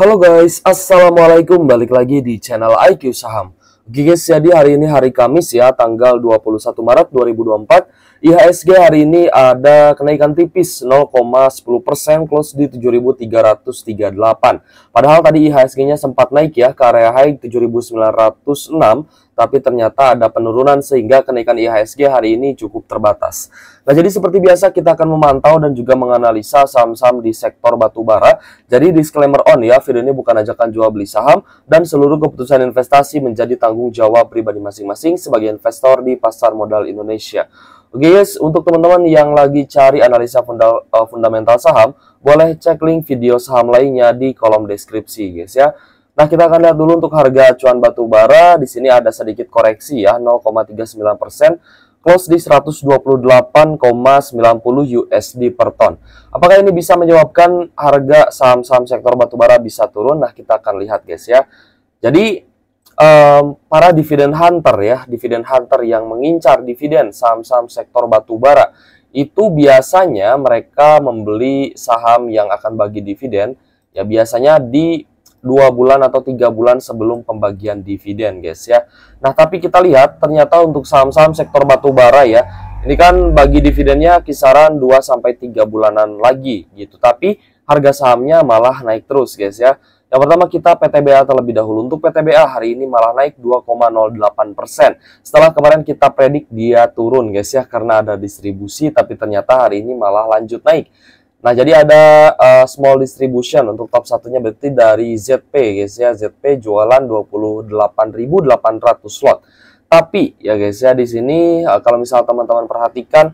Halo guys, Assalamualaikum balik lagi di channel IQ Saham Oke guys, jadi hari ini hari Kamis ya, tanggal 21 Maret 2024 IHSG hari ini ada kenaikan tipis 0,10% close di 7.338. Padahal tadi IHSG-nya sempat naik ya ke area high 7.906, tapi ternyata ada penurunan sehingga kenaikan IHSG hari ini cukup terbatas. Nah, jadi seperti biasa kita akan memantau dan juga menganalisa saham-saham di sektor batubara. Jadi disclaimer on ya, video ini bukan ajakan jual beli saham dan seluruh keputusan investasi menjadi tanggung jawab pribadi masing-masing sebagai investor di pasar modal Indonesia. Oke guys, untuk teman-teman yang lagi cari analisa funda, eh, fundamental saham, boleh cek link video saham lainnya di kolom deskripsi guys ya. Nah, kita akan lihat dulu untuk harga acuan batu bara. Di sini ada sedikit koreksi ya, 0,39% close di 128,90 USD per ton. Apakah ini bisa menyebabkan harga saham-saham sektor batu bara bisa turun? Nah, kita akan lihat guys ya. Jadi, um, para dividen hunter ya, dividen hunter yang mengincar dividen saham-saham sektor batubara itu biasanya mereka membeli saham yang akan bagi dividen ya biasanya di dua bulan atau tiga bulan sebelum pembagian dividen guys ya. Nah tapi kita lihat ternyata untuk saham-saham sektor batubara ya ini kan bagi dividennya kisaran 2 sampai tiga bulanan lagi gitu tapi harga sahamnya malah naik terus guys ya. Yang pertama kita PTBA terlebih dahulu. Untuk PTBA hari ini malah naik 2,08 persen. Setelah kemarin kita predik dia turun guys ya karena ada distribusi tapi ternyata hari ini malah lanjut naik. Nah jadi ada uh, small distribution untuk top satunya berarti dari ZP guys ya. ZP jualan 28.800 slot. Tapi ya guys ya di sini uh, kalau misal teman-teman perhatikan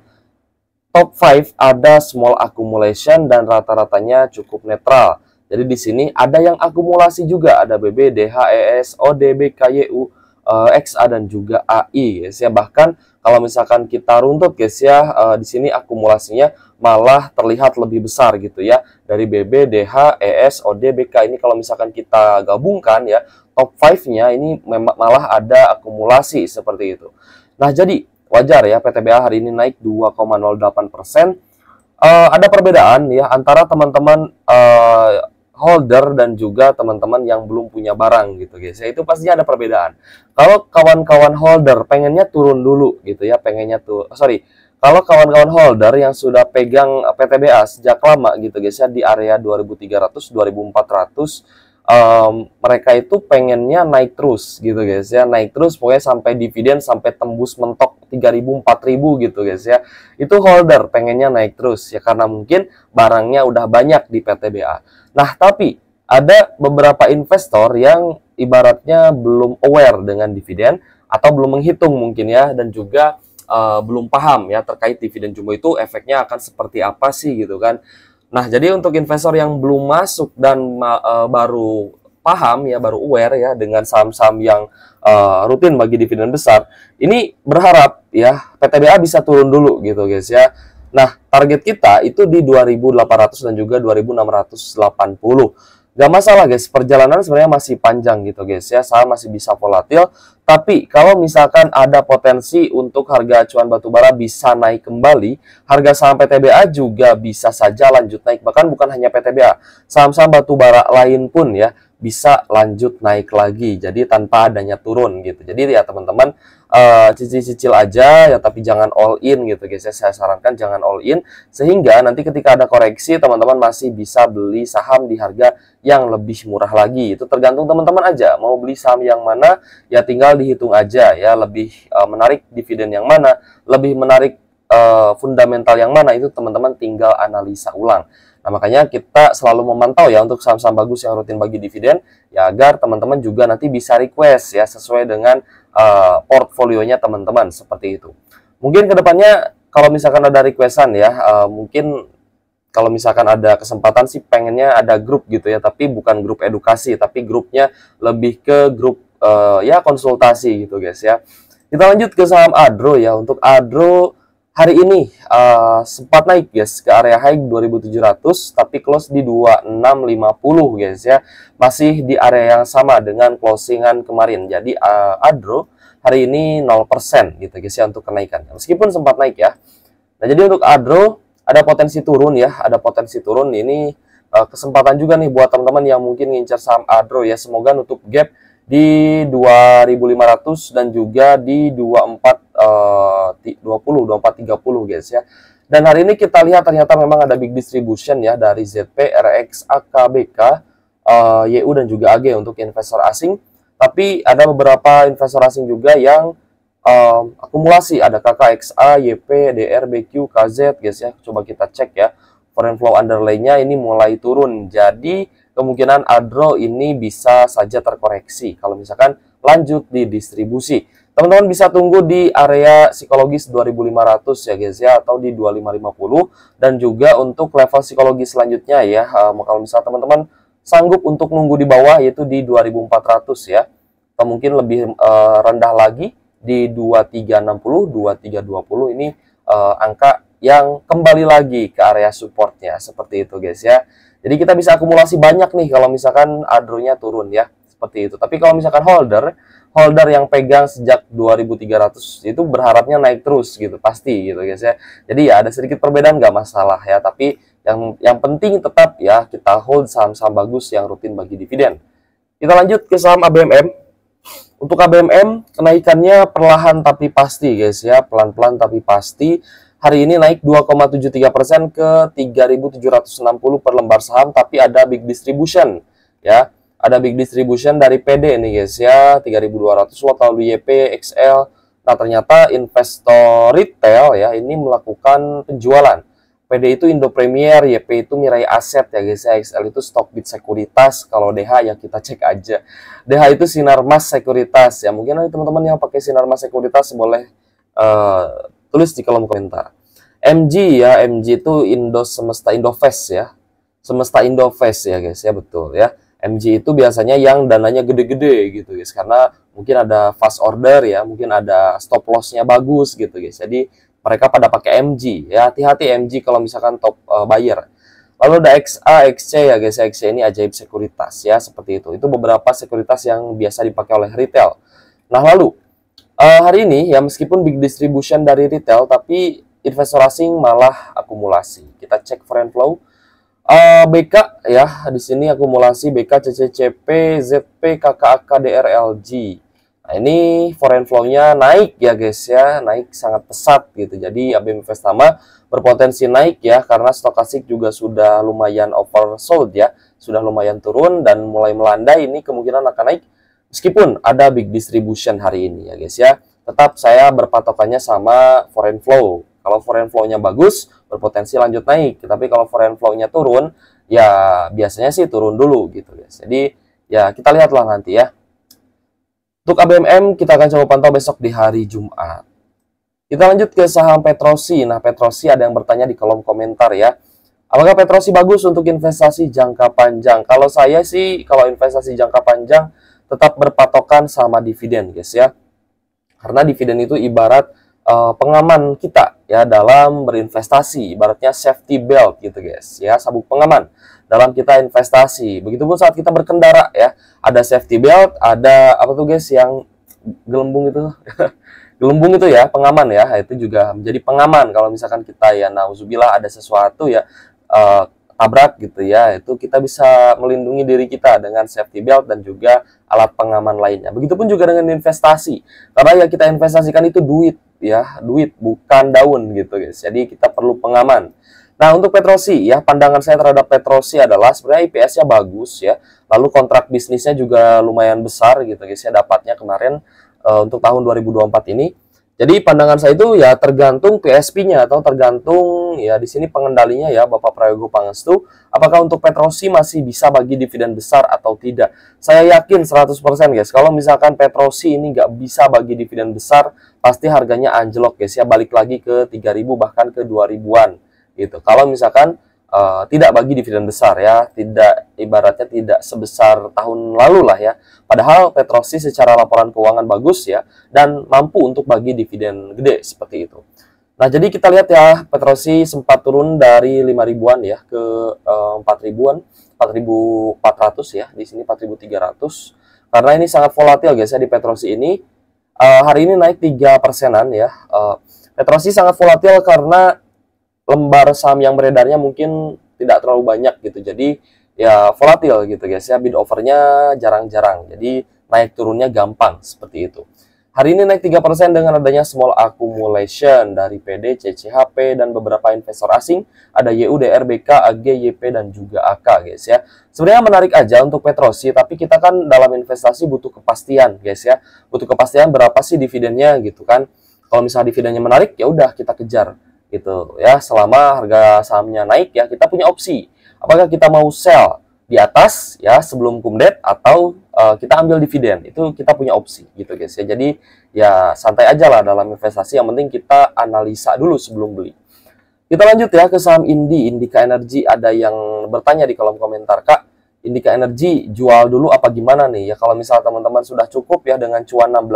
top 5 ada small accumulation dan rata-ratanya cukup netral. Jadi di sini ada yang akumulasi juga, ada BB, DH, ES, ODB, KYU, eh, XA dan juga AI guys ya. Bahkan kalau misalkan kita runtut guys ya, eh, di sini akumulasinya malah terlihat lebih besar gitu ya. Dari BB, DH, ES, ODB, BK ini kalau misalkan kita gabungkan ya, top 5-nya ini memang malah ada akumulasi seperti itu. Nah, jadi wajar ya PTBA hari ini naik 2,08 Uh, eh, ada perbedaan ya antara teman-teman uh, holder dan juga teman-teman yang belum punya barang gitu guys ya itu pastinya ada perbedaan kalau kawan-kawan holder pengennya turun dulu gitu ya pengennya tuh eh, sorry kalau kawan-kawan holder yang sudah pegang PTBA sejak lama gitu guys ya di area 2300 2400 um, mereka itu pengennya naik terus gitu guys ya naik terus pokoknya sampai dividen sampai tembus mentok 3000 4000 gitu guys ya itu holder pengennya naik terus ya karena mungkin barangnya udah banyak di PTBA nah tapi ada beberapa investor yang ibaratnya belum aware dengan dividen atau belum menghitung mungkin ya dan juga uh, belum paham ya terkait dividen jumbo itu efeknya akan seperti apa sih gitu kan Nah, jadi untuk investor yang belum masuk dan uh, baru paham ya, baru aware ya dengan saham-saham yang uh, rutin bagi dividen besar, ini berharap ya PTBA bisa turun dulu gitu guys ya. Nah, target kita itu di 2800 dan juga 2680. Gak masalah guys, perjalanan sebenarnya masih panjang gitu guys ya, saham masih bisa volatil. Tapi kalau misalkan ada potensi untuk harga acuan batubara bisa naik kembali, harga saham PTBA juga bisa saja lanjut naik. Bahkan bukan hanya PTBA, saham-saham batubara lain pun ya, bisa lanjut naik lagi jadi tanpa adanya turun gitu jadi ya teman-teman uh, cicil-cicil aja ya tapi jangan all in gitu guys ya saya sarankan jangan all in sehingga nanti ketika ada koreksi teman-teman masih bisa beli saham di harga yang lebih murah lagi itu tergantung teman-teman aja mau beli saham yang mana ya tinggal dihitung aja ya lebih uh, menarik dividen yang mana lebih menarik uh, fundamental yang mana itu teman-teman tinggal analisa ulang Nah, makanya kita selalu memantau ya untuk saham-saham bagus yang rutin bagi dividen ya agar teman-teman juga nanti bisa request ya sesuai dengan uh, portfolionya teman-teman seperti itu. Mungkin kedepannya kalau misalkan ada requestan ya uh, mungkin kalau misalkan ada kesempatan sih pengennya ada grup gitu ya tapi bukan grup edukasi tapi grupnya lebih ke grup uh, ya konsultasi gitu guys ya kita lanjut ke saham Adro ya untuk Adro hari ini uh, sempat naik guys ke area high 2700 tapi close di 2650 guys ya masih di area yang sama dengan closingan kemarin jadi uh, adro hari ini 0% gitu guys ya untuk kenaikan meskipun sempat naik ya nah jadi untuk adro ada potensi turun ya ada potensi turun ini uh, kesempatan juga nih buat teman-teman yang mungkin ngincar saham adro ya semoga nutup gap di 2500 dan juga di 24 20 24 30 guys ya. Dan hari ini kita lihat ternyata memang ada big distribution ya dari ZP, RX, AKBK, uh, eh, YU dan juga AG untuk investor asing. Tapi ada beberapa investor asing juga yang um, akumulasi ada KKXA, YP, DR, BQ, KZ guys ya. Coba kita cek ya. Foreign flow underlay-nya ini mulai turun. Jadi kemungkinan adro ini bisa saja terkoreksi kalau misalkan lanjut di distribusi. Teman-teman bisa tunggu di area psikologis 2500 ya guys ya atau di 2550 dan juga untuk level psikologis selanjutnya ya eh, kalau misalnya teman-teman sanggup untuk nunggu di bawah yaitu di 2400 ya atau mungkin lebih eh, rendah lagi di 2360 2320 ini eh, angka yang kembali lagi ke area supportnya seperti itu guys ya jadi kita bisa akumulasi banyak nih kalau misalkan adronya turun ya seperti itu tapi kalau misalkan holder holder yang pegang sejak 2300 itu berharapnya naik terus gitu pasti gitu guys ya jadi ya ada sedikit perbedaan nggak masalah ya tapi yang yang penting tetap ya kita hold saham-saham bagus yang rutin bagi dividen kita lanjut ke saham ABMM untuk ABMM kenaikannya perlahan tapi pasti guys ya, pelan-pelan tapi pasti hari ini naik 2,73 persen ke 3.760 per lembar saham, tapi ada big distribution, ya. Ada big distribution dari PD ini guys ya, 3.200 lalu YP, XL. Nah ternyata investor retail ya ini melakukan penjualan. PD itu Indo Premier, YP itu Mirai Aset ya guys ya, XL itu Stockbit Sekuritas, kalau DH ya kita cek aja. DH itu Sinarmas Sekuritas ya, mungkin teman-teman yang pakai Sinarmas Sekuritas boleh uh, tulis di kolom komentar. MG ya, MG itu Indo Semesta Indofest ya. Semesta Indofest ya guys ya betul ya. MG itu biasanya yang dananya gede-gede gitu guys karena mungkin ada fast order ya, mungkin ada stop lossnya bagus gitu guys. Jadi mereka pada pakai MG ya. Hati-hati MG kalau misalkan top uh, buyer. Lalu ada XA, XC ya guys. Ya. XC ini ajaib sekuritas ya seperti itu. Itu beberapa sekuritas yang biasa dipakai oleh retail. Nah lalu uh, hari ini ya meskipun big distribution dari retail tapi investor asing malah akumulasi. Kita cek foreign flow. Uh, eh, BK ya, di sini akumulasi BK, CCCP, ZP, KKAK, DRLG. Nah, ini foreign flow-nya naik ya guys ya, naik sangat pesat gitu. Jadi ABM Investama berpotensi naik ya karena stokastik juga sudah lumayan oversold ya, sudah lumayan turun dan mulai melanda ini kemungkinan akan naik meskipun ada big distribution hari ini ya guys ya. Tetap saya berpatokannya sama foreign flow kalau foreign flow-nya bagus, berpotensi lanjut naik. Tapi kalau foreign flow-nya turun, ya biasanya sih turun dulu gitu guys. Jadi ya kita lihatlah nanti ya. Untuk ABMM kita akan coba pantau besok di hari Jumat. Kita lanjut ke saham Petrosi. Nah, Petrosi ada yang bertanya di kolom komentar ya. Apakah Petrosi bagus untuk investasi jangka panjang? Kalau saya sih, kalau investasi jangka panjang tetap berpatokan sama dividen, guys ya. Karena dividen itu ibarat uh, pengaman kita ya dalam berinvestasi ibaratnya safety belt gitu guys ya sabuk pengaman dalam kita investasi begitupun saat kita berkendara ya ada safety belt ada apa tuh guys yang gelembung itu gelembung itu ya pengaman ya itu juga menjadi pengaman kalau misalkan kita ya nauzubillah ada sesuatu ya uh, tabrak gitu ya itu kita bisa melindungi diri kita dengan safety belt dan juga alat pengaman lainnya begitupun juga dengan investasi karena ya kita investasikan itu duit ya duit bukan daun gitu guys jadi kita perlu pengaman Nah, untuk Petrosi ya, pandangan saya terhadap Petrosi adalah sebenarnya IPS-nya bagus ya. Lalu kontrak bisnisnya juga lumayan besar gitu guys ya dapatnya kemarin uh, untuk tahun 2024 ini jadi pandangan saya itu ya tergantung PSP-nya atau tergantung ya di sini pengendalinya ya Bapak Prayogo Pangestu apakah untuk Petrosi masih bisa bagi dividen besar atau tidak. Saya yakin 100% guys kalau misalkan Petrosi ini nggak bisa bagi dividen besar pasti harganya anjlok guys ya balik lagi ke 3000 bahkan ke 2000-an gitu. Kalau misalkan Uh, tidak bagi dividen besar ya, tidak ibaratnya tidak sebesar tahun lalu lah ya. Padahal Petrosi secara laporan keuangan bagus ya dan mampu untuk bagi dividen gede seperti itu. Nah, jadi kita lihat ya Petrosi sempat turun dari 5 ribuan ya ke uh, eh, 4 ribuan, 4400 ya, di sini 4300. Karena ini sangat volatil guys ya di Petrosi ini. Uh, hari ini naik tiga persenan ya. Uh, Petrosi sangat volatil karena lembar saham yang beredarnya mungkin tidak terlalu banyak gitu. Jadi ya volatil gitu guys ya. Bid overnya jarang-jarang. Jadi naik turunnya gampang seperti itu. Hari ini naik 3% dengan adanya small accumulation dari PD, CCHP, dan beberapa investor asing. Ada YU, agyp AG, YP, dan juga AK guys ya. Sebenarnya menarik aja untuk Petrosi, tapi kita kan dalam investasi butuh kepastian guys ya. Butuh kepastian berapa sih dividennya gitu kan. Kalau misalnya dividennya menarik, ya udah kita kejar gitu ya selama harga sahamnya naik ya kita punya opsi apakah kita mau sell di atas ya sebelum kumdet atau uh, kita ambil dividen itu kita punya opsi gitu guys ya jadi ya santai aja lah dalam investasi yang penting kita analisa dulu sebelum beli kita lanjut ya ke saham Indi Indika Energy ada yang bertanya di kolom komentar kak Indika Energy jual dulu apa gimana nih ya kalau misal teman-teman sudah cukup ya dengan cuan 16%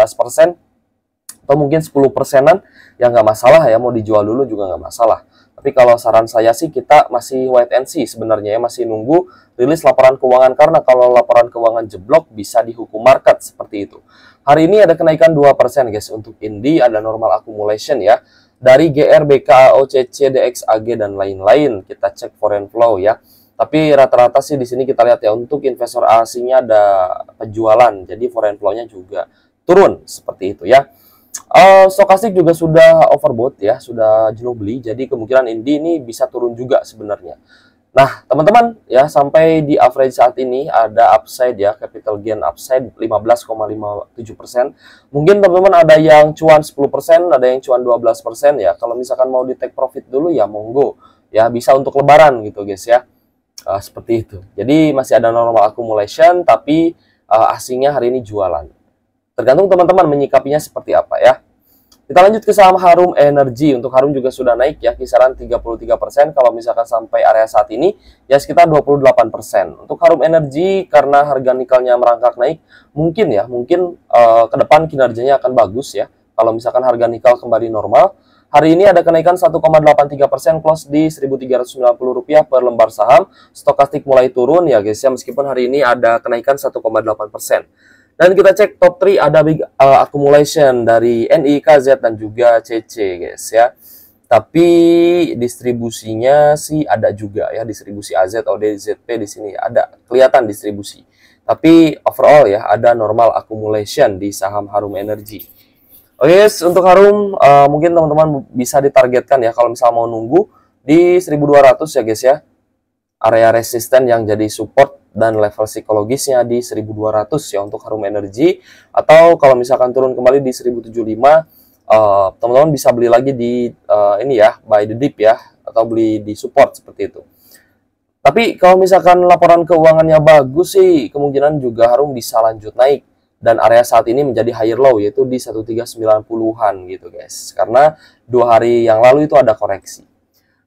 atau mungkin 10 persenan ya nggak masalah ya mau dijual dulu juga nggak masalah tapi kalau saran saya sih kita masih wait and see sebenarnya ya masih nunggu rilis laporan keuangan karena kalau laporan keuangan jeblok bisa dihukum market seperti itu. Hari ini ada kenaikan 2% persen guys untuk Indi ada normal accumulation ya dari GRBK, OCC, DXAG dan lain-lain. Kita cek foreign flow ya. Tapi rata-rata sih di sini kita lihat ya untuk investor asingnya ada penjualan. Jadi foreign flow-nya juga turun seperti itu ya. Uh, eh, stokastik juga sudah overbought ya, sudah jenuh beli. Jadi kemungkinan Indi ini bisa turun juga sebenarnya. Nah, teman-teman, ya sampai di average saat ini ada upside ya, capital gain upside 15,57%. Mungkin teman-teman ada yang cuan 10%, ada yang cuan 12% ya. Kalau misalkan mau di take profit dulu ya monggo. Ya, bisa untuk lebaran gitu guys ya. Uh, seperti itu. Jadi masih ada normal accumulation tapi uh, asingnya hari ini jualan. Tergantung teman-teman menyikapinya seperti apa ya. Kita lanjut ke saham Harum Energi. Untuk Harum juga sudah naik ya kisaran 33% kalau misalkan sampai area saat ini ya sekitar 28%. Untuk Harum Energi karena harga nikelnya merangkak naik, mungkin ya mungkin uh, ke depan kinerjanya akan bagus ya kalau misalkan harga nikel kembali normal. Hari ini ada kenaikan 1,83% close di rp rupiah per lembar saham. Stokastik mulai turun ya guys ya meskipun hari ini ada kenaikan 1,8%. Dan kita cek top 3 ada big uh, accumulation dari NI, KZ, dan juga CC guys ya. Tapi distribusinya sih ada juga ya, distribusi AZ, OD, ZP di sini ada, kelihatan distribusi. Tapi overall ya ada normal accumulation di saham Harum Energi. Oke, okay, untuk Harum uh, mungkin teman-teman bisa ditargetkan ya kalau misal mau nunggu di 1200 ya guys ya. Area resisten yang jadi support dan level psikologisnya di 1200 ya untuk harum energi atau kalau misalkan turun kembali di 1075 eh, teman-teman uh, bisa beli lagi di uh, ini ya by the dip ya atau beli di support seperti itu tapi kalau misalkan laporan keuangannya bagus sih kemungkinan juga harum bisa lanjut naik dan area saat ini menjadi higher low yaitu di 1390-an gitu guys karena dua hari yang lalu itu ada koreksi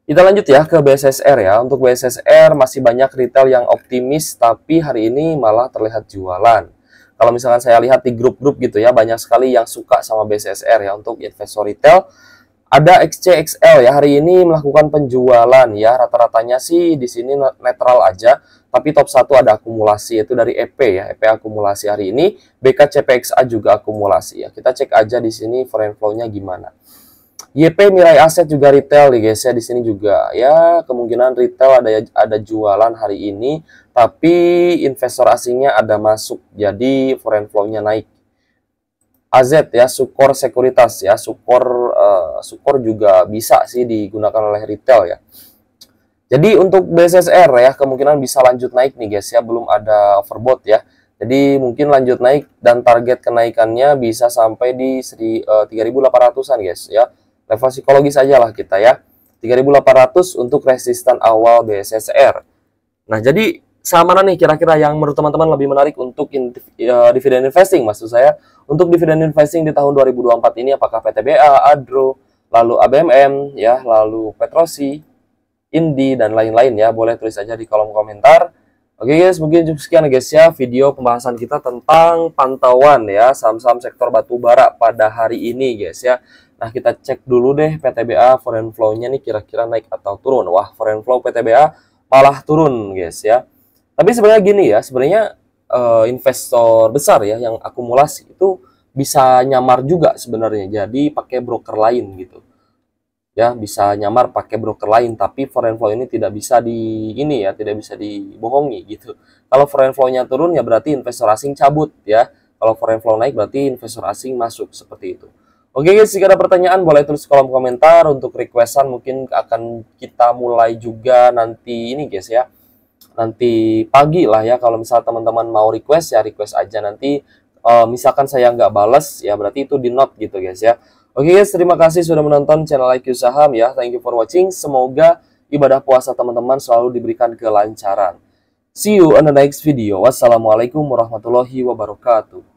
kita lanjut ya ke BSSR ya. Untuk BSSR masih banyak retail yang optimis tapi hari ini malah terlihat jualan. Kalau misalkan saya lihat di grup-grup gitu ya, banyak sekali yang suka sama BSSR ya untuk investor retail. Ada XCXL ya hari ini melakukan penjualan ya. Rata-ratanya sih di sini netral aja, tapi top satu ada akumulasi itu dari EP ya, EP akumulasi hari ini, BKCPXA juga akumulasi ya. Kita cek aja di sini foreign flow-nya gimana. YP nilai aset juga retail nih guys ya di sini juga ya kemungkinan retail ada ada jualan hari ini tapi investor asingnya ada masuk jadi foreign flow-nya naik. AZ ya Sukor Sekuritas ya Sukor uh, Sukor juga bisa sih digunakan oleh retail ya. Jadi untuk BSSR ya kemungkinan bisa lanjut naik nih guys ya belum ada overbought ya. Jadi mungkin lanjut naik dan target kenaikannya bisa sampai di 3.800-an eh, guys ya level psikologis aja lah kita ya. 3800 untuk resistan awal BSSR. Nah, jadi sama mana nih kira-kira yang menurut teman-teman lebih menarik untuk in, uh, ya, dividend investing maksud saya? Untuk dividend investing di tahun 2024 ini apakah PTBA, ADRO, lalu ABMM ya, lalu Petrosi, Indi dan lain-lain ya. Boleh tulis aja di kolom komentar. Oke guys, mungkin cukup sekian guys ya video pembahasan kita tentang pantauan ya saham-saham sektor batubara pada hari ini guys ya. Nah kita cek dulu deh PTBA foreign flow-nya nih kira-kira naik atau turun. Wah foreign flow PTBA malah turun guys ya. Tapi sebenarnya gini ya, sebenarnya uh, investor besar ya yang akumulasi itu bisa nyamar juga sebenarnya. Jadi pakai broker lain gitu ya bisa nyamar pakai broker lain tapi foreign flow ini tidak bisa di ini ya tidak bisa dibohongi gitu kalau foreign flow-nya turun ya berarti investor asing cabut ya kalau foreign flow naik berarti investor asing masuk seperti itu oke guys jika ada pertanyaan boleh tulis kolom komentar untuk requestan mungkin akan kita mulai juga nanti ini guys ya nanti pagi lah ya kalau misal teman-teman mau request ya request aja nanti uh, misalkan saya nggak bales ya berarti itu di note gitu guys ya Oke okay guys, terima kasih sudah menonton channel IQ Saham ya. Thank you for watching. Semoga ibadah puasa teman-teman selalu diberikan kelancaran. See you on the next video. Wassalamualaikum warahmatullahi wabarakatuh.